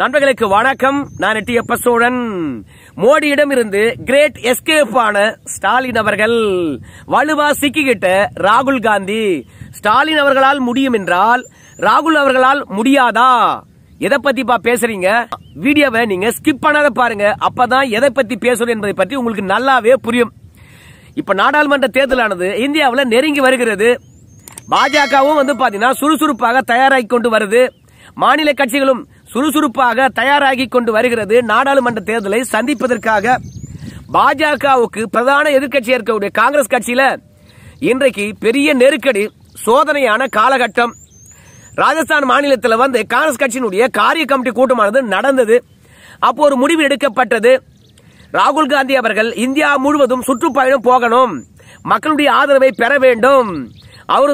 நண்பர்களுக்கு வணக்கம் நான் எப்ப சோழன் மோடியிடம் இருந்து கிரேட் எஸ்கேப் ஆன ஸ்டாலின் அவர்கள் வலுவா சிக்கிக்கிட்ட ராகுல் காந்தி ஸ்டாலின் அவர்களால் முடியும் என்றால் ராகுல் அவர்களால் முடியாதா எதை பத்தி பேசுறீங்க வீடியோவை நீங்க ஸ்கிப் பண்ணாத பாருங்க அப்பதான் எதை பத்தி பேசணும் என்பதை பற்றி உங்களுக்கு நல்லாவே புரியும் இப்ப நாடாளுமன்ற தேர்தலானது இந்தியாவில் நெருங்கி வருகிறது பாஜகவும் வந்து பாத்தீங்கன்னா சுறுசுறுப்பாக தயாராகி கொண்டு வருது மாநில கட்சிகளும் சுறுசுறுப்பாக தயாராகி கொண்டு வருகிறது நாடாளுமன்ற தேர்தலை சந்திப்பதற்காக பாஜகவுக்கு பிரதான எதிர்கட்சியாக இருக்கக்கூடிய காங்கிரஸ் கட்சியில இன்றைக்கு பெரிய நெருக்கடி சோதனையான காலகட்டம் ராஜஸ்தான் மாநிலத்தில் வந்து காங்கிரஸ் கட்சியினுடைய காரிய கமிட்டி கூட்டமானது நடந்தது அப்போ ஒரு முடிவு எடுக்கப்பட்டது ராகுல் காந்தி அவர்கள் இந்தியா முழுவதும் சுற்றுப்பயணம் போகணும் மக்களுடைய ஆதரவை பெற வேண்டும்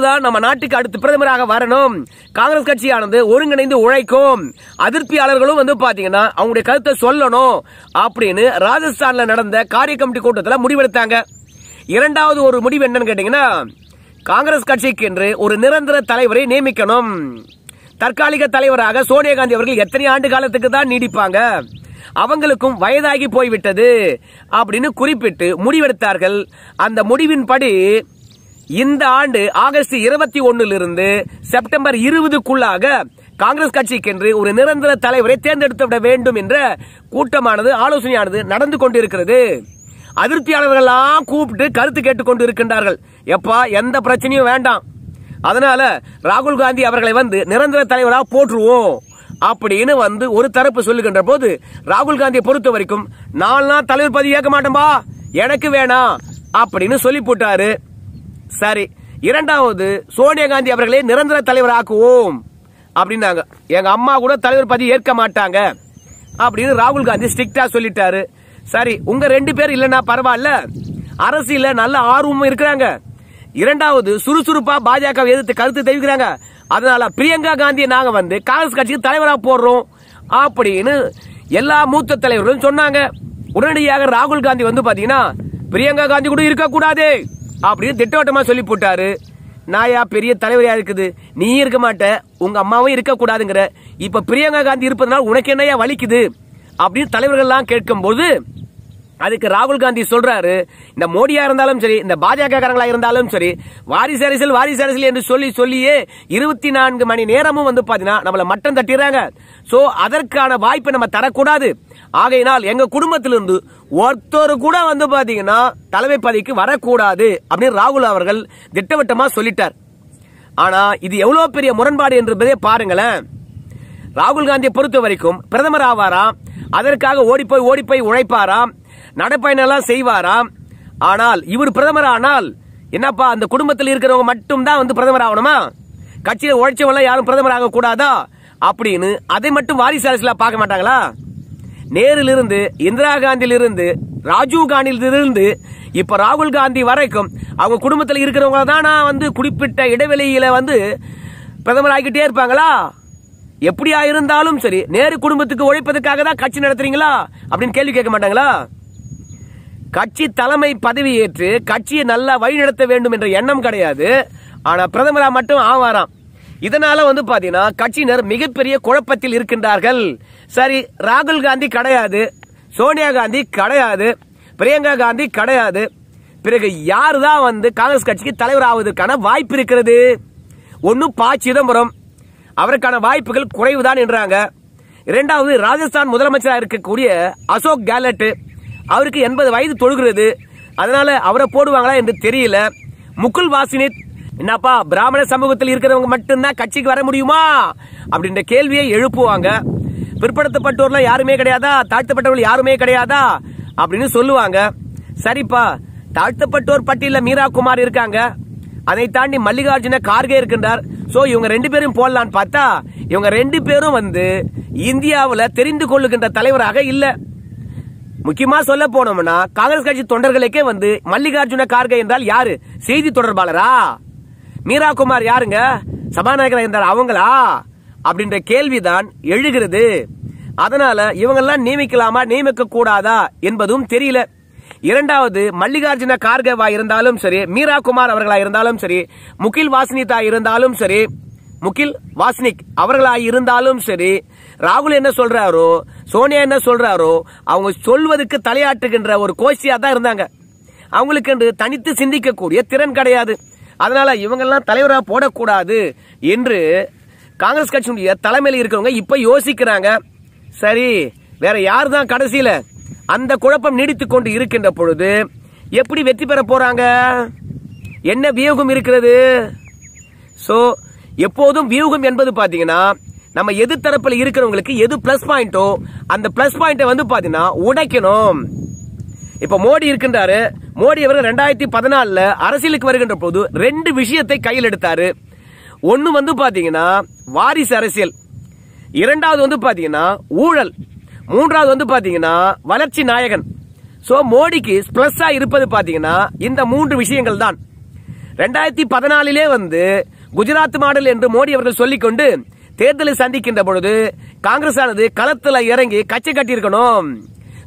தான் நம்ம நாட்டுக்கு அடுத்து பிரதமராக வரணும் காங்கிரஸ் கட்சியானது ஒருங்கிணைந்து உழைக்கும் அதிருப்தியாளர்களும் வந்து பாத்தீங்கன்னா அவங்களுடைய கருத்தை சொல்லணும் அப்படின்னு ராஜஸ்தான்ல நடந்த காரிய கமிட்டி கூட்டத்தில் முடிவெடுத்தாங்க இரண்டாவது ஒரு முடிவு என்னன்னு கேட்டீங்கன்னா காங்கிரஸ் கட்சிக்கு என்று ஒரு நிரந்தர தலைவரை நியமிக்கணும் தற்காலிக தலைவராக சோனியா காந்தி அவர்கள் எத்தனை ஆண்டு காலத்துக்கு தான் நீடிப்பாங்க அவங்களுக்கும் வயதாகி போய்விட்டது அப்படின்னு குறிப்பிட்டு முடிவெடுத்தார்கள் அந்த முடிவின்படி இந்த ஆண்டு ஆகஸ்ட் இருபத்தி இருந்து செப்டம்பர் இருபதுக்குள்ளாக காங்கிரஸ் கட்சிக்கென்று ஒரு நிரந்தர தலைவரை தேர்ந்தெடுத்துவிட வேண்டும் என்ற கூட்டமானது ஆலோசனையானது நடந்து கொண்டிருக்கிறது அதிருப்தியாளர்கள்லாம் கூப்பிட்டு கருத்து கேட்டுக் கொண்டு இருக்கின்றார்கள் எப்பா எந்த பிரச்சனையும் வேண்டாம் அதனால ராகுல் காந்தி அவர்களை வந்து நிரந்தர தலைவராக போற்றுவோம் அப்படின்னு வந்து ஒரு தரப்பு சொல்லுகின்ற போது ராகுல் காந்தியை பொறுத்த வரைக்கும் நாலு நாள் தலைவர் பதவி ஏற்க மாட்டோம்பா எனக்கு வேணாம் அப்படின்னு சொல்லி போட்டாரு சரி இரண்டாவது சோனியா காந்தி அவர்களே நிரந்தர தலைவர் ஆக்குவோம் அப்படின்னாங்க எங்க அம்மா கூட தலைவர் பதவி ஏற்க மாட்டாங்க அப்படின்னு ராகுல் காந்தி ஸ்ட்ரிக்டா சொல்லிட்டாரு சரி உங்க ரெண்டு பேர் இல்லைன்னா பரவாயில்ல அரசியல நல்ல ஆர்வம் இருக்கிறாங்க இரண்டாவது சுறுசுறுப்பா பாஜக எதிர்த்து கருத்து தெரிவிக்கிறாங்க அதனால பிரியங்கா காந்தியை நாங்க வந்து காங்கிரஸ் கட்சிக்கு தலைவரா போடுறோம் அப்படின்னு எல்லா மூத்த தலைவர்களும் சொன்னாங்க உடனடியாக ராகுல் காந்தி வந்து பாத்தீங்கன்னா பிரியங்கா காந்தி கூட இருக்கக்கூடாது அப்படின்னு திட்டவட்டமா சொல்லி போட்டாரு நாயா பெரிய தலைவரியா இருக்குது நீ இருக்க மாட்ட உங்க அம்மாவும் இருக்கக்கூடாதுங்கிற இப்ப பிரியங்கா காந்தி இருப்பதனால உனக்கு என்னையா வலிக்குது அப்படின்னு தலைவர்கள்லாம் கேட்கும்போது அதுக்கு ராகுல் காந்தி சொல்றாரு இந்த மோடியா இருந்தாலும் சரி இந்த பாஜக காரங்களா இருந்தாலும் சரி வாரிசு அரசியல் வாரிசு அரசியல் என்று சொல்லி சொல்லியே இருபத்தி நான்கு மணி நேரமும் வந்து பாத்தீங்கன்னா நம்மளை மட்டம் தட்டிடுறாங்க சோ அதற்கான வாய்ப்பை நம்ம தரக்கூடாது ஆகையினால் எங்க குடும்பத்திலிருந்து ஒருத்தர் கூட வந்து பாத்தீங்கன்னா தலைமை பதவிக்கு வரக்கூடாது அப்படின்னு ராகுல் அவர்கள் திட்டவட்டமா சொல்லிட்டார் ஆனா இது எவ்வளவு பெரிய முரண்பாடு என்பதே பாருங்களேன் ராகுல் காந்தியை பொறுத்த வரைக்கும் பிரதமர் ஆவாராம் அதற்காக ஓடிப்போய் ஓடிப்போய் உழைப்பாராம் நடைப்பயணம்லாம் செய்வாராம் ஆனால் இவர் பிரதமர் ஆனால் என்னப்பா அந்த குடும்பத்தில் இருக்கிறவங்க மட்டும்தான் வந்து பிரதமர் ஆகணுமா கட்சியில் உழைச்சவங்க யாரும் பிரதமர் ஆகக்கூடாதா அப்படின்னு அதை மட்டும் வாரிசு அரசியலா பார்க்க மாட்டாங்களா நேருலிருந்து இந்திரா காந்தியிலிருந்து ராஜீவ் காந்தியிலிருந்து இப்ப ராகுல் காந்தி வரைக்கும் அவங்க குடும்பத்தில் இருக்கிறவங்க தான் வந்து குறிப்பிட்ட இடைவெளியில வந்து பிரதமர் ஆகிட்டே இருப்பாங்களா எப்படியா இருந்தாலும் சரி நேரு குடும்பத்துக்கு உழைப்பதற்காக தான் கட்சி நடத்துறீங்களா அப்படின்னு கேள்வி கேட்க மாட்டாங்களா கட்சி தலைமை பதவி ஏற்று கட்சியை நல்லா வழிநடத்த வேண்டும் என்ற எண்ணம் கிடையாது ஆனா பிரதமரா மட்டும் ஆவாராம் இதனால வந்து பாத்தீங்கன்னா கட்சியினர் மிகப்பெரிய குழப்பத்தில் இருக்கின்றார்கள் சரி ராகுல் காந்தி கிடையாது சோனியா காந்தி கிடையாது பிரியங்கா காந்தி கிடையாது பிறகு யாரு தான் வந்து காங்கிரஸ் கட்சிக்கு தலைவர் ஆவதற்கான வாய்ப்பு இருக்கிறது ஒன்னு பா சிதம்பரம் அவருக்கான வாய்ப்புகள் குறைவுதான் என்றாங்க இரண்டாவது ராஜஸ்தான் முதலமைச்சராக இருக்கக்கூடிய அசோக் கேலட் அவருக்கு எண்பது வயது தொழுகிறது அதனால அவரை போடுவாங்களா என்று தெரியல முகுல் வாசினி என்னப்பா பிராமண சமூகத்தில் இருக்கிறவங்க மட்டும்தான் கட்சிக்கு வர முடியுமா அப்படின்ற கேள்வியை எழுப்புவாங்க பிற்படுத்தப்பட்டோர்லாம் யாருமே கிடையாதா தாழ்த்தப்பட்டவர்கள் யாருமே கிடையாதா அப்படின்னு சொல்லுவாங்க சரிப்பா தாழ்த்தப்பட்டோர் பட்டியலில் மீரா குமார் இருக்காங்க அதை தாண்டி மல்லிகார்ஜுன கார்கே இருக்கின்றார் ஸோ இவங்க ரெண்டு பேரும் போடலான்னு பார்த்தா இவங்க ரெண்டு பேரும் வந்து இந்தியாவில் தெரிந்து கொள்ளுகின்ற தலைவராக இல்லை முக்கியமா சொல்ல போனோம்னா காங்கிரஸ் கட்சி தொண்டர்களுக்கே வந்து மல்லிகார்ஜுன கார்கே என்றால் யாரு செய்தி தொடர்பாளரா மீரா குமார் யாருங்க சபாநாயகர் இருந்தார் அவங்களா அப்படின்ற கேள்விதான் எழுகிறது அதனால இவங்கெல்லாம் நியமிக்கலாமா நியமிக்க கூடாதா என்பதும் தெரியல இரண்டாவது மல்லிகார்ஜுன கார்கவா இருந்தாலும் சரி மீரா குமார் அவர்களா இருந்தாலும் சரி முகில் வாசினிதா இருந்தாலும் சரி முகில் வாசினிக் அவர்களா இருந்தாலும் சரி ராகுல் என்ன சொல்றாரோ சோனியா என்ன சொல்றாரோ அவங்க சொல்வதற்கு தலையாட்டுகின்ற ஒரு கோஷியா தான் இருந்தாங்க அவங்களுக்கு என்று தனித்து சிந்திக்கக்கூடிய திறன் கிடையாது அதனால இவங்கெல்லாம் தலைவராக போடக்கூடாது என்று காங்கிரஸ் கட்சியினுடைய தலைமையில் இருக்கிறவங்க இப்ப யோசிக்கிறாங்க சரி வேற யார் தான் கடைசியில அந்த குழப்பம் நீடித்துக் கொண்டு இருக்கின்ற பொழுது எப்படி வெற்றி பெற போறாங்க என்ன வியூகம் இருக்கிறது ஸோ எப்போதும் வியூகம் என்பது பார்த்தீங்கன்னா நம்ம தரப்பில் இருக்கிறவங்களுக்கு எது பிளஸ் பாயிண்டோ அந்த பிளஸ் பாயிண்டை வந்து பாத்தீங்கன்னா உடைக்கணும் இப்ப மோடி இருக்கின்றாரு மோடி அவர் ரெண்டாயிரத்தி பதினாலுல அரசியலுக்கு வருகின்ற போது ரெண்டு விஷயத்தை கையில் எடுத்தாரு ஒன்னு வந்து பாத்தீங்கன்னா வாரிசு அரசியல் இரண்டாவது வந்து பாத்தீங்கன்னா ஊழல் மூன்றாவது வந்து பாத்தீங்கன்னா வளர்ச்சி நாயகன் சோ மோடிக்கு பிளஸ்ஸா இருப்பது பாத்தீங்கன்னா இந்த மூன்று விஷயங்கள் தான் ரெண்டாயிரத்தி பதினாலிலே வந்து குஜராத் மாடல் என்று மோடி அவர்கள் சொல்லிக்கொண்டு தேர்தலை சந்திக்கின்ற பொழுது காங்கிரஸ் ஆனது களத்தில் இறங்கி கட்சி கட்டியிருக்கணும்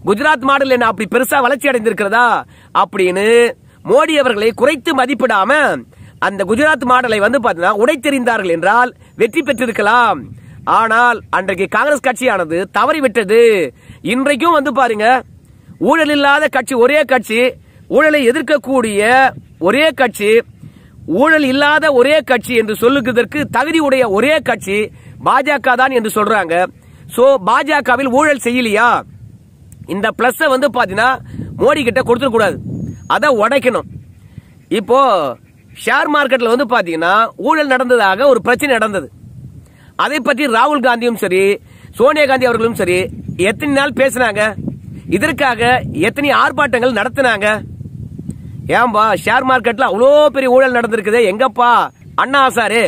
குஜராத் மாடல் என்ன அப்படி பெருசா வளர்ச்சி அடைந்திருக்கிறதா அப்படின்னு மோடி அவர்களை குறைத்து மதிப்பிடாம அந்த குஜராத் மாடலை வந்து பார்த்தீங்கன்னா உடைத்தெறிந்தார்கள் என்றால் வெற்றி பெற்றிருக்கலாம் ஆனால் அன்றைக்கு காங்கிரஸ் கட்சியானது தவறிவிட்டது இன்றைக்கும் வந்து பாருங்க ஊழல் இல்லாத கட்சி ஒரே கட்சி ஊழலை எதிர்க்கக்கூடிய ஒரே கட்சி ஊழல் இல்லாத ஒரே கட்சி என்று சொல்லுகிறதற்கு தகுதி உடைய ஒரே கட்சி பாஜக தான் என்று சொல்றாங்க சோ பாஜகவில் ஊழல் செய்யலையா இந்த ப்ளஸ்ஸை வந்து பார்த்தீங்கன்னா மோடி கிட்ட கொடுத்துடக்கூடாது அதை உடைக்கணும் இப்போ ஷேர் மார்க்கெட்டில் வந்து பாத்தீங்கன்னா ஊழல் நடந்ததாக ஒரு பிரச்சனை நடந்தது அதை பற்றி ராகுல் காந்தியும் சரி சோனியா காந்தி அவர்களும் சரி எத்தனை நாள் பேசினாங்க இதற்காக எத்தனை ஆர்ப்பாட்டங்கள் நடத்தினாங்க ஏன்பா ஷேர் மார்க்கெட்டில் அவ்வளோ பெரிய ஊழல் நடந்திருக்குது எங்கப்பா அண்ணா சாரு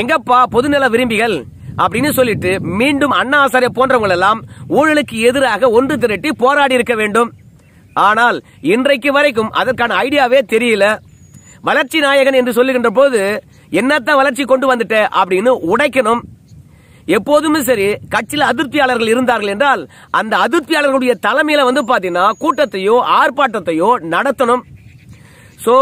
எங்கப்பா பொதுநல விரும்பிகள் அப்படின்னு சொல்லிட்டு மீண்டும் அண்ணா ஆசாரிய போன்றவங்க எல்லாம் ஊழலுக்கு எதிராக ஒன்று திரட்டி போராடி இருக்க வேண்டும் ஆனால் இன்றைக்கு வரைக்கும் அதற்கான ஐடியாவே தெரியல வளர்ச்சி நாயகன் என்று சொல்லுகின்ற போது என்னத்தான் வளர்ச்சி கொண்டு வந்துட்ட அப்படின்னு உடைக்கணும் எப்போதுமே சரி கட்சியில் அதிருப்தியாளர்கள் இருந்தார்கள் என்றால் அந்த அதிருப்தியாளர்களுடைய தலைமையில வந்து பாத்தீங்கன்னா கூட்டத்தையோ ஆர்ப்பாட்டத்தையோ நடத்தணும் சோ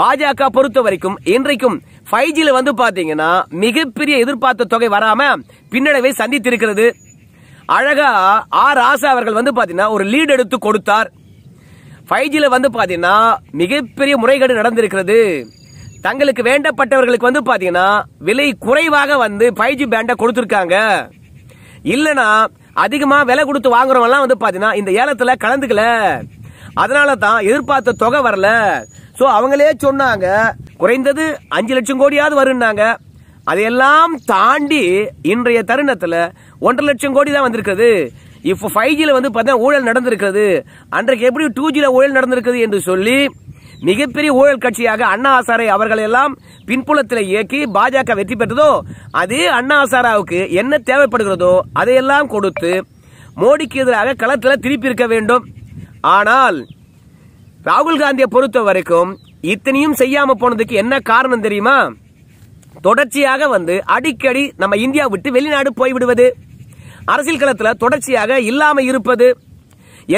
பாஜக பொறுத்த வரைக்கும் இன்றைக்கும் ஃபைவ் ஜியில் வந்து பார்த்தீங்கன்னா மிகப்பெரிய எதிர்பார்த்த தொகை வராமல் பின்னடைவை சந்தித்திருக்கிறது அழகா ஆர் ராசா அவர்கள் வந்து பார்த்தீங்கன்னா ஒரு லீடு எடுத்து கொடுத்தார் ஃபைவ் ஜியில் வந்து பார்த்தீங்கன்னா மிகப்பெரிய முறைகேடு நடந்திருக்கிறது தங்களுக்கு வேண்டப்பட்டவர்களுக்கு வந்து பார்த்தீங்கன்னா விலை குறைவாக வந்து ஃபைவ் ஜி பேண்டை கொடுத்துருக்காங்க இல்லைனா அதிகமாக விலை கொடுத்து வாங்குறவங்கலாம் வந்து பார்த்தீங்கன்னா இந்த ஏலத்தில் கலந்துக்கல அதனால தான் எதிர்பார்த்த தொகை வரல ஸோ அவங்களே சொன்னாங்க குறைந்தது அஞ்சு லட்சம் கோடியாவது வரும்னாங்க அதையெல்லாம் தாண்டி இன்றைய தருணத்தில் ஒன்றரை லட்சம் கோடி தான் வந்திருக்குது இப்போ ஃபைவ் ஜியில் வந்து ஊழல் நடந்திருக்கிறது அன்றைக்கு எப்படி டூ ஜியில் ஊழல் நடந்திருக்குது என்று சொல்லி மிகப்பெரிய ஊழல் கட்சியாக அண்ணா ஹசாரை அவர்கள் எல்லாம் பின்புலத்தில் இயக்கி பாஜக வெற்றி பெற்றதோ அதே அண்ணா ஹசாராவுக்கு என்ன தேவைப்படுகிறதோ அதையெல்லாம் கொடுத்து மோடிக்கு எதிராக களத்தில் திருப்பி இருக்க வேண்டும் ஆனால் ராகுல் காந்தியை பொறுத்த வரைக்கும் இத்தனையும் செய்யாம போனதுக்கு என்ன காரணம் தெரியுமா தொடர்ச்சியாக வந்து அடிக்கடி நம்ம இந்தியா விட்டு வெளிநாடு போய்விடுவது அரசியல் களத்தில் தொடர்ச்சியாக இல்லாம இருப்பது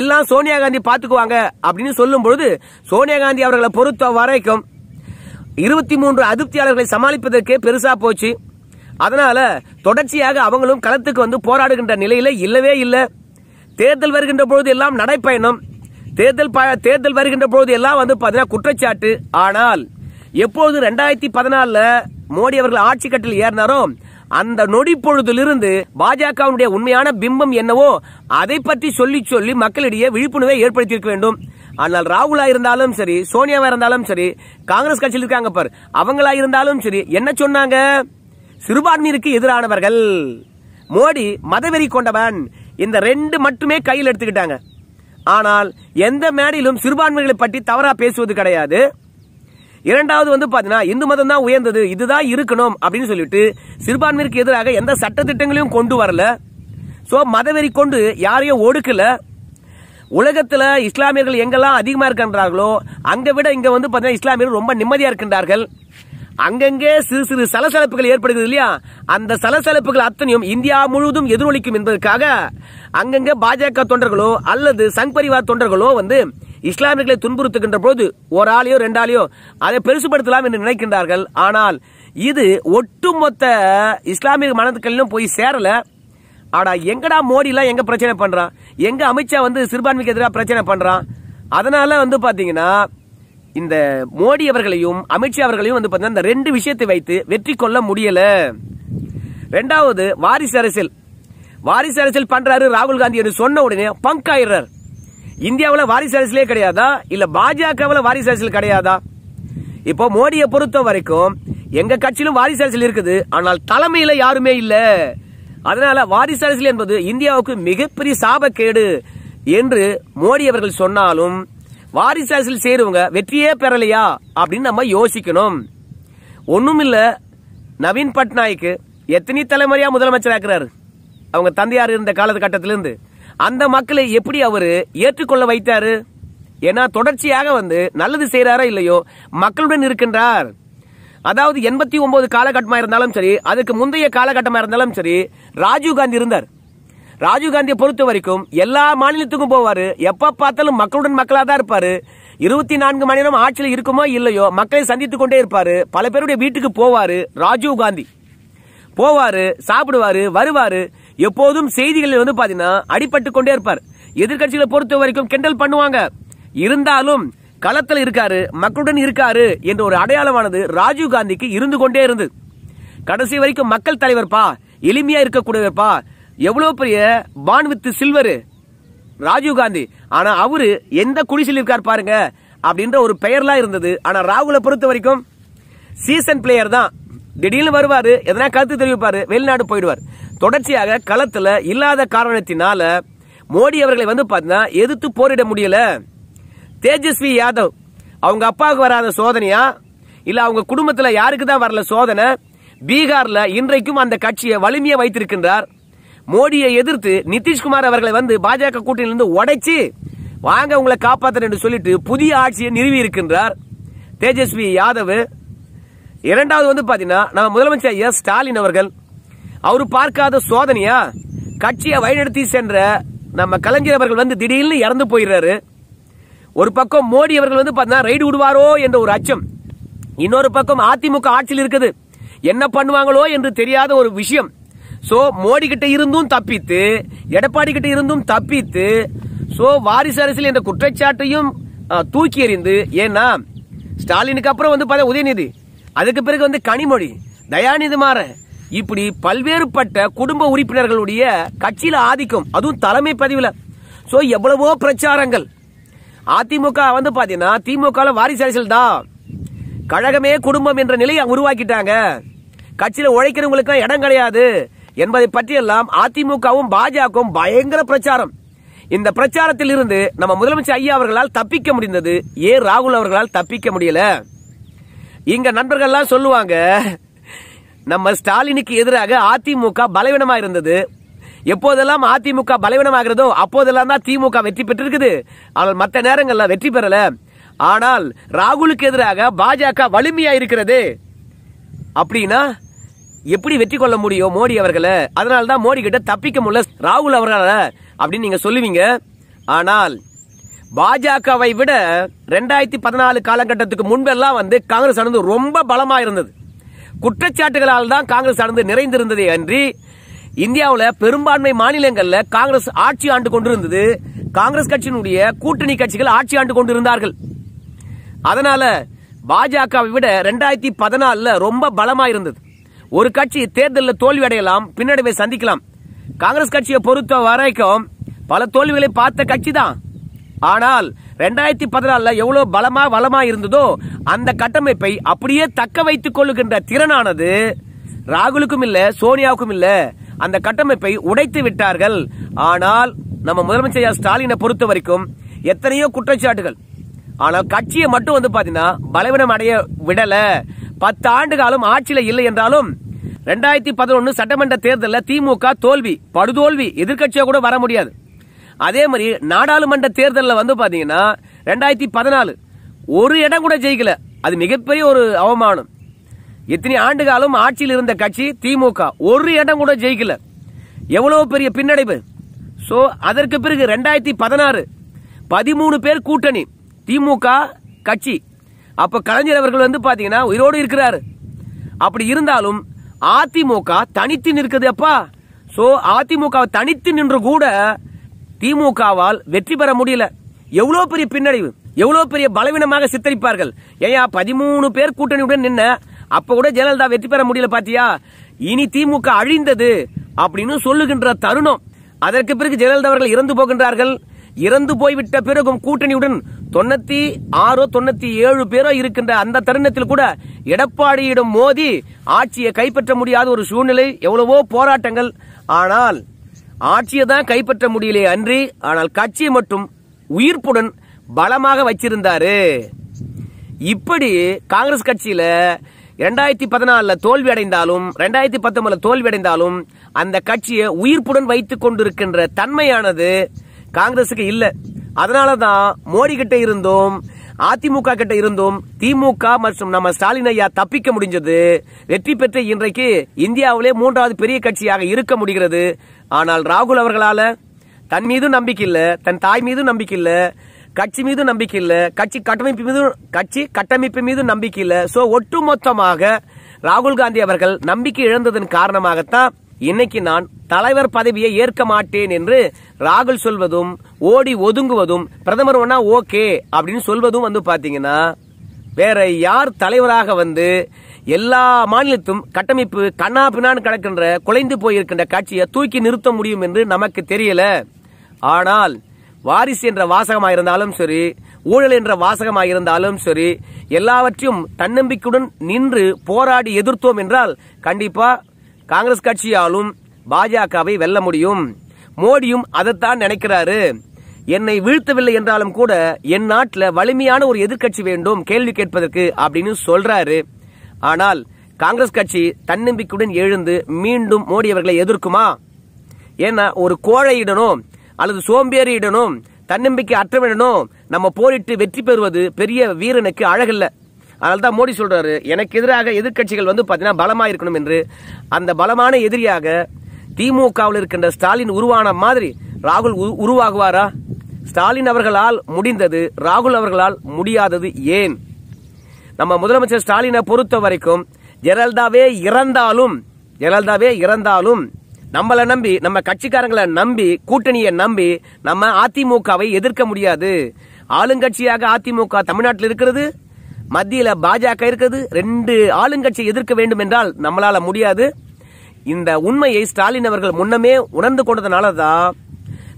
எல்லாம் சோனியா காந்தி பார்த்துக்குவாங்க அப்படின்னு சொல்லும் பொழுது சோனியா காந்தி அவர்களை பொறுத்த வரைக்கும் இருபத்தி மூன்று அதிருப்தியாளர்களை சமாளிப்பதற்கே பெருசா போச்சு அதனால தொடர்ச்சியாக அவங்களும் களத்துக்கு வந்து போராடுகின்ற நிலையில இல்லவே இல்லை தேர்தல் வருகின்ற பொழுது எல்லாம் நடைப்பயணம் தேர்தல் தேர்தல் வருகின்ற போது எல்லாம் வந்து குற்றச்சாட்டு ஆனால் எப்போது ரெண்டாயிரத்தி பதினாலுல மோடி அவர்கள் ஆட்சி கட்டில் ஏறினாரோ அந்த நொடி பொழுதிலிருந்து பாஜகவுடைய உண்மையான பிம்பம் என்னவோ அதை பற்றி சொல்லி சொல்லி மக்களிடையே விழிப்புணர்வை ஏற்படுத்தியிருக்க வேண்டும் ஆனால் ராகுலா இருந்தாலும் சரி சோனியாவா இருந்தாலும் சரி காங்கிரஸ் கட்சியில் இருக்காங்க பார் அவங்களா இருந்தாலும் சரி என்ன சொன்னாங்க சிறுபான்மையிற்கு எதிரானவர்கள் மோடி மதவெறி கொண்டவன் இந்த ரெண்டு மட்டுமே கையில் எடுத்துக்கிட்டாங்க ஆனால் எந்த மேடையிலும் சிறுபான்மைகளை பற்றி தவறாக பேசுவது கிடையாது இரண்டாவது வந்து பாத்தீங்கன்னா இந்து மதம் தான் உயர்ந்தது இதுதான் இருக்கணும் அப்படின்னு சொல்லிட்டு சிறுபான்மைக்கு எதிராக எந்த சட்டத்திட்டங்களையும் கொண்டு வரல ஸோ மதவெறி கொண்டு யாரையும் ஒடுக்கலை உலகத்தில் இஸ்லாமியர்கள் எங்கெல்லாம் அதிகமாக இருக்கின்றார்களோ அங்கே விட இங்கே வந்து பாத்தீங்கன்னா இஸ்லாமியர்கள் ரொம்ப நிம்மதியாக இருக்கின்றார்கள் அங்கங்கே சிறு சிறு சலசலப்புகள் ஏற்படுகிறது இல்லையா அந்த சலசலப்புகள் அத்தனையும் இந்தியா முழுவதும் எதிரொலிக்கும் என்பதற்காக அங்கங்கே பாஜக தொண்டர்களோ அல்லது சங் பரிவார் தொண்டர்களோ வந்து இஸ்லாமியர்களை துன்புறுத்துகின்ற போது ஒரு ஆளையோ ரெண்டாலையோ அதை பெருசுபடுத்தலாம் என்று நினைக்கின்றார்கள் ஆனால் இது ஒட்டுமொத்த இஸ்லாமிய மனதுக்களிலும் போய் சேரல ஆடா எங்கடா மோடிலாம் எங்க பிரச்சனை பண்றான் எங்க அமித்ஷா வந்து சிறுபான்மைக்கு எதிராக பிரச்சனை பண்றான் அதனால வந்து பாத்தீங்கன்னா இந்த மோடி அவர்களையும் அமித்ஷா அவர்களையும் வந்து இந்த ரெண்டு விஷயத்தை வைத்து வெற்றி கொள்ள முடியல ரெண்டாவது வாரிசு அரசியல் வாரிசு அரசியல் பண்றாரு ராகுல் காந்தி என்று சொன்ன உடனே ஆயிடுறார் இந்தியாவில் வாரிசு அரசியலே கிடையாதா இல்ல பாஜகவில் வாரிசு அரசியல் கிடையாதா இப்போ மோடியை பொறுத்த வரைக்கும் எங்க கட்சியிலும் வாரிசு அரசியல் இருக்குது ஆனால் தலைமையில யாருமே இல்ல அதனால வாரிசு அரசியல் என்பது இந்தியாவுக்கு மிகப்பெரிய சாபக்கேடு என்று மோடி அவர்கள் சொன்னாலும் வாரிசு அரசியல் சேருவங்க வெற்றியே பெறலையா அப்படின்னு நம்ம யோசிக்கணும் ஒன்றுமில்ல நவீன் பட்நாயக்கு எத்தனை தலைமுறையா முதலமைச்சர் ஆக்குறாரு அவங்க தந்தையார் இருந்த காலகட்டத்திலிருந்து அந்த மக்களை எப்படி அவர் ஏற்றுக்கொள்ள வைத்தாரு ஏன்னா தொடர்ச்சியாக வந்து நல்லது செய்யறாரா இல்லையோ மக்களுடன் இருக்கின்றார் அதாவது எண்பத்தி ஒன்பது காலகட்டமாக இருந்தாலும் சரி அதுக்கு முந்தைய காலகட்டமாக இருந்தாலும் சரி ராஜீவ் காந்தி இருந்தார் ராஜீவ்காந்தியை பொறுத்த வரைக்கும் எல்லா மாநிலத்துக்கும் போவார் எப்ப பார்த்தாலும் மக்களுடன் மக்களாக தான் இருப்பாரு இருபத்தி நான்கு மணி நேரம் ஆட்சியில் இருக்குமோ இல்லையோ மக்களை சந்தித்துக் கொண்டே இருப்பாரு பல பேருடைய வீட்டுக்கு போவாரு ராஜீவ் காந்தி போவாரு சாப்பிடுவாரு வருவாரு எப்போதும் செய்திகளில் வந்து பாத்தீங்கன்னா அடிபட்டு கொண்டே இருப்பார் எதிர்கட்சிகளை பொறுத்த வரைக்கும் கிண்டல் பண்ணுவாங்க இருந்தாலும் களத்தில் இருக்காரு மக்களுடன் இருக்காரு என்ற ஒரு அடையாளமானது ராஜீவ் காந்திக்கு இருந்து கொண்டே இருந்தது கடைசி வரைக்கும் மக்கள் தலைவர்ப்பா எளிமையா இருக்கக்கூடியவர்ப்பா எவ்வளோ பெரிய பான் வித் சில்வரு காந்தி ஆனால் அவரு எந்த குடிசில் இருக்கார் பாருங்க அப்படின்ற ஒரு பெயர்லாம் இருந்தது ஆனால் ராகுலை பொறுத்த வரைக்கும் சீசன் பிளேயர் தான் திடீர்னு வருவார் எதனா கருத்து தெரிவிப்பார் வெளிநாடு போயிடுவார் தொடர்ச்சியாக களத்தில் இல்லாத காரணத்தினால மோடி அவர்களை வந்து பார்த்தீங்கன்னா எதிர்த்து போரிட முடியல தேஜஸ்வி யாதவ் அவங்க அப்பாவுக்கு வராத சோதனையா இல்லை அவங்க குடும்பத்தில் யாருக்கு தான் வரல சோதனை பீகாரில் இன்றைக்கும் அந்த கட்சியை வலிமையை வைத்திருக்கின்றார் மோடியை எதிர்த்து நிதிஷ்குமார் அவர்களை வந்து பாஜக கூட்டணியிலிருந்து உடைச்சு வாங்க உங்களை காப்பாத்துறேன் என்று சொல்லிட்டு புதிய ஆட்சியை நிறுவி இருக்கின்றார் தேஜஸ்வி யாதவ் இரண்டாவது வந்து பாத்தீங்கன்னா நம்ம முதலமைச்சர் எஸ் ஸ்டாலின் அவர்கள் அவர் பார்க்காத சோதனையா கட்சியை வழிநடத்தி சென்ற நம்ம கலைஞர் அவர்கள் வந்து திடீர்னு இறந்து போயிடுறாரு ஒரு பக்கம் மோடி அவர்கள் வந்து ரைடு விடுவாரோ என்ற ஒரு அச்சம் இன்னொரு பக்கம் அதிமுக ஆட்சியில் இருக்குது என்ன பண்ணுவாங்களோ என்று தெரியாத ஒரு விஷயம் ஸோ மோடி கிட்ட இருந்தும் தப்பித்து எடப்பாடி கிட்ட இருந்தும் தப்பித்து ஸோ வாரிசு அரசியல் என்ற குற்றச்சாட்டையும் தூக்கி எறிந்து ஏன்னா ஸ்டாலினுக்கு அப்புறம் வந்து பார்த்தா உதயநிதி அதுக்கு பிறகு வந்து கனிமொழி தயாநிதி மாறன் இப்படி பல்வேறுபட்ட குடும்ப உறுப்பினர்களுடைய கட்சியில் ஆதிக்கம் அதுவும் தலைமை பதிவில் ஸோ எவ்வளவோ பிரச்சாரங்கள் அதிமுக வந்து பார்த்தீங்கன்னா திமுக வாரிசு அரசியல் தான் கழகமே குடும்பம் என்ற நிலையை உருவாக்கிட்டாங்க கட்சியில் உழைக்கிறவங்களுக்கு இடம் கிடையாது என்பதை பற்றியெல்லாம் அதிமுகவும் பாஜகவும் பயங்கர பிரச்சாரம் இந்த பிரச்சாரத்தில் இருந்து நம்ம முதலமைச்சர் ஐயா அவர்களால் தப்பிக்க முடிந்தது ஏ ராகுல் அவர்களால் தப்பிக்க முடியல இங்க நண்பர்கள்லாம் சொல்லுவாங்க நம்ம ஸ்டாலினுக்கு எதிராக அதிமுக பலவீனமா இருந்தது எப்போதெல்லாம் அதிமுக பலவீனமாகிறதோ அப்போதெல்லாம் தான் திமுக வெற்றி பெற்றிருக்குது ஆனால் மற்ற நேரங்கள்ல வெற்றி பெறல ஆனால் ராகுலுக்கு எதிராக பாஜக வலிமையா இருக்கிறது அப்படின்னா எப்படி வெற்றி கொள்ள முடியும் மோடி அவர்களை அதனால தான் மோடி கிட்ட தப்பிக்க முடியல ராகுல் அவர்களை அப்படின்னு நீங்க சொல்லுவீங்க ஆனால் பாஜகவை விட ரெண்டாயிரத்தி பதினாலு காலகட்டத்துக்கு முன்பெல்லாம் வந்து காங்கிரஸ் அணந்து ரொம்ப பலமா இருந்தது குற்றச்சாட்டுகளால் தான் காங்கிரஸ் அணந்து நிறைந்திருந்ததே அன்றி இந்தியாவில் பெரும்பான்மை மாநிலங்களில் காங்கிரஸ் ஆட்சி ஆண்டு கொண்டிருந்தது காங்கிரஸ் கட்சியினுடைய கூட்டணி கட்சிகள் ஆட்சி ஆண்டு கொண்டிருந்தார்கள் அதனால பாஜகவை விட ரெண்டாயிரத்தி பதினாலுல ரொம்ப பலமா இருந்தது ஒரு கட்சி தேர்தலில் தோல்வி அடையலாம் பின்னடைவை சந்திக்கலாம் காங்கிரஸ் கட்சியை பொறுத்த வரைக்கும் பல தோல்விகளை பார்த்த கட்சி தான் ஆனால் ரெண்டாயிரத்தி பதினால எவ்வளவு பலமா வளமா இருந்ததோ அந்த கட்டமைப்பை அப்படியே தக்க வைத்துக் கொள்ளுகின்ற திறனானது ராகுலுக்கும் இல்ல சோனியாவுக்கும் இல்ல அந்த கட்டமைப்பை உடைத்து விட்டார்கள் ஆனால் நம்ம முதலமைச்சர் ஸ்டாலினை பொறுத்த வரைக்கும் எத்தனையோ குற்றச்சாட்டுகள் ஆனால் கட்சியை மட்டும் வந்து பாத்தீங்கன்னா பலவீனம் அடைய விடல பத்து ஆண்டு காலம் ஆட்சியில இல்லை என்றாலும் ரெண்டாயிரத்தி பதினொன்னு சட்டமன்ற தேர்தலில் திமுக தோல்வி படுதோல்வி எதிர்கட்சியா கூட வர முடியாது அதே மாதிரி நாடாளுமன்ற தேர்தலில் வந்து பாத்தீங்கன்னா ரெண்டாயிரத்தி பதினாலு ஒரு இடம் கூட ஜெயிக்கல அது மிகப்பெரிய ஒரு அவமானம் எத்தனை ஆண்டு காலம் ஆட்சியில் இருந்த கட்சி திமுக ஒரு இடம் கூட ஜெயிக்கல எவ்வளவு பெரிய பின்னடைவு ஸோ அதற்கு பிறகு ரெண்டாயிரத்தி பதினாறு பதிமூணு பேர் கூட்டணி திமுக கட்சி அப்ப கலைஞர் அவர்கள் வந்து பாத்தீங்கன்னா உயிரோடு இருக்கிறாரு அப்படி இருந்தாலும் அதிமுக தனித்து நிற்குது அப்பா சோ அதிமுக தனித்து நின்று கூட திமுகவால் வெற்றி பெற முடியல எவ்வளவு பெரிய பின்னடைவு எவ்வளவு பெரிய பலவீனமாக சித்தரிப்பார்கள் ஏயா பதிமூணு பேர் கூட்டணியுடன் நின்ன அப்ப கூட ஜெயலலிதா வெற்றி பெற முடியல பாத்தியா இனி திமுக அழிந்தது அப்படின்னு சொல்லுகின்ற தருணம் அதற்கு பிறகு ஜெயலலிதா அவர்கள் இறந்து போகின்றார்கள் இறந்து போய்விட்ட பிறகும் கூட்டணியுடன் தொண்ணூத்தி ஆறோ தொண்ணூத்தி ஏழு பேரோ இருக்கின்ற அந்த தருணத்தில் கூட எடப்பாடியிடம் மோதி ஆட்சியை கைப்பற்ற முடியாத ஒரு சூழ்நிலை எவ்வளவோ போராட்டங்கள் ஆனால் ஆட்சியை தான் கைப்பற்ற முடியலையே அன்றி ஆனால் கட்சி மட்டும் உயிர்ப்புடன் பலமாக வச்சிருந்தாரு இப்படி காங்கிரஸ் கட்சியில ரெண்டாயிரத்தி பதினால தோல்வி அடைந்தாலும் ரெண்டாயிரத்தி பத்தொன்பதுல தோல்வி அடைந்தாலும் அந்த கட்சியை உயிர்ப்புடன் வைத்துக் கொண்டிருக்கின்ற தன்மையானது காங்கிரஸுக்கு இல்லை அதனாலதான் தான் மோடி கிட்ட இருந்தும் அதிமுக கிட்ட இருந்தும் திமுக மற்றும் நம்ம ஸ்டாலின் ஐயா தப்பிக்க முடிஞ்சது வெற்றி பெற்ற இன்றைக்கு இந்தியாவிலே மூன்றாவது பெரிய கட்சியாக இருக்க முடிகிறது ஆனால் ராகுல் அவர்களால தன் மீதும் நம்பிக்கை இல்லை தன் தாய் மீதும் நம்பிக்கை இல்லை கட்சி மீது நம்பிக்கை இல்லை கட்சி கட்டமைப்பு மீது கட்சி கட்டமைப்பு மீது நம்பிக்கை இல்லை ஸோ ஒட்டுமொத்தமாக ராகுல் காந்தி அவர்கள் நம்பிக்கை இழந்ததன் காரணமாகத்தான் இன்னைக்கு நான் தலைவர் பதவியை ஏற்க மாட்டேன் என்று ராகுல் சொல்வதும் ஓடி ஒதுங்குவதும் பிரதமர் ஒன்னா ஓகே அப்படின்னு சொல்வதும் வந்து பாத்தீங்கன்னா வேற யார் தலைவராக வந்து எல்லா மாநிலத்தும் கட்டமைப்பு கண்ணா பின்னான்னு கிடக்கின்ற குலைந்து போயிருக்கின்ற காட்சியை தூக்கி நிறுத்த முடியும் என்று நமக்கு தெரியல ஆனால் வாரிசு என்ற வாசகமாக இருந்தாலும் சரி ஊழல் என்ற வாசகமாக இருந்தாலும் சரி எல்லாவற்றையும் தன்னம்பிக்கையுடன் நின்று போராடி எதிர்த்தோம் என்றால் கண்டிப்பா காங்கிரஸ் கட்சியாலும் பாஜகவை வெல்ல முடியும் மோடியும் அதைத்தான் நினைக்கிறாரு என்னை வீழ்த்தவில்லை என்றாலும் கூட என் நாட்டில் வலிமையான ஒரு எதிர்கட்சி வேண்டும் கேள்வி கேட்பதற்கு அப்படின்னு சொல்றாரு ஆனால் காங்கிரஸ் கட்சி தன்னம்பிக்கையுடன் எழுந்து மீண்டும் மோடி அவர்களை எதிர்க்குமா ஏன்னா ஒரு கோழையிடனும் அல்லது சோம்பேறியிடனும் தன்னம்பிக்கை அற்றவிடனும் நம்ம போரிட்டு வெற்றி பெறுவது பெரிய வீரனுக்கு அழகில்லை அதனால தான் மோடி சொல்றாரு எனக்கு எதிராக எதிர்கட்சிகள் வந்து பாத்தீங்கன்னா பலமாக இருக்கணும் என்று அந்த பலமான எதிரியாக திமுகவில் இருக்கின்ற ஸ்டாலின் உருவான மாதிரி ராகுல் உருவாகுவாரா ஸ்டாலின் அவர்களால் முடிந்தது ராகுல் அவர்களால் முடியாதது ஏன் நம்ம முதலமைச்சர் ஸ்டாலினை பொறுத்த வரைக்கும் ஜெயலலிதாவே இறந்தாலும் ஜெயலலிதாவே இறந்தாலும் நம்மளை நம்பி நம்ம கட்சிக்காரங்களை நம்பி கூட்டணியை நம்பி நம்ம அதிமுகவை எதிர்க்க முடியாது ஆளுங்கட்சியாக அதிமுக தமிழ்நாட்டில் இருக்கிறது மத்தியில பாஜக இருக்குது ரெண்டு ஆளுங்கட்சி எதிர்க்க வேண்டும் என்றால் நம்மளால முடியாது இந்த உண்மையை ஸ்டாலின் அவர்கள் முன்னமே உணர்ந்து கொண்டதுனால தான்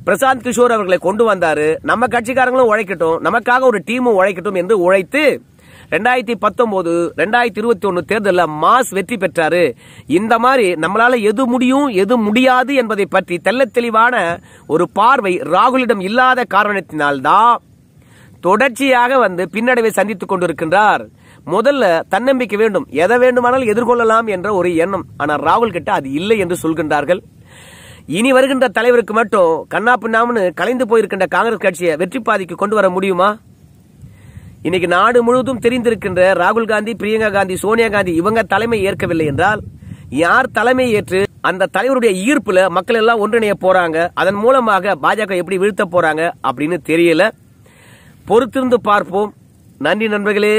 பிரசாந்த் கிஷோர் அவர்களை கொண்டு வந்தாரு நம்ம கட்சிக்காரங்களும் உழைக்கட்டும் நமக்காக ஒரு டீமும் உழைக்கட்டும் என்று உழைத்து ரெண்டாயிரத்தி பத்தொன்பது ரெண்டாயிரத்தி இருபத்தி ஒன்று தேர்தலில் மாஸ் வெற்றி பெற்றாரு இந்த மாதிரி நம்மளால எது முடியும் எது முடியாது என்பதை பற்றி தெல்ல தெளிவான ஒரு பார்வை ராகுலிடம் இல்லாத காரணத்தினால்தான் தொடர்ச்சியாக வந்து பின்னடைவை சந்தித்துக் கொண்டிருக்கின்றார் முதல்ல தன்னம்பிக்கை வேண்டும் எதை வேண்டுமானால் எதிர்கொள்ளலாம் என்ற ஒரு எண்ணம் ஆனால் ராகுல் கிட்ட அது இல்லை என்று சொல்கின்றார்கள் இனி வருகின்ற தலைவருக்கு மட்டும் கண்ணா பின்னாமனு கலைந்து போயிருக்கின்ற காங்கிரஸ் கட்சியை வெற்றி பாதிக்கு கொண்டு வர முடியுமா இன்னைக்கு நாடு முழுவதும் தெரிந்திருக்கின்ற ராகுல் காந்தி பிரியங்கா காந்தி சோனியா காந்தி இவங்க தலைமை ஏற்கவில்லை என்றால் யார் தலைமை ஏற்று அந்த தலைவருடைய ஈர்ப்புல மக்கள் எல்லாம் ஒன்றிணைய போறாங்க அதன் மூலமாக பாஜக எப்படி வீழ்த்த போறாங்க அப்படின்னு தெரியல பொறுத்திருந்து பார்ப்போம் நன்றி நண்பர்களே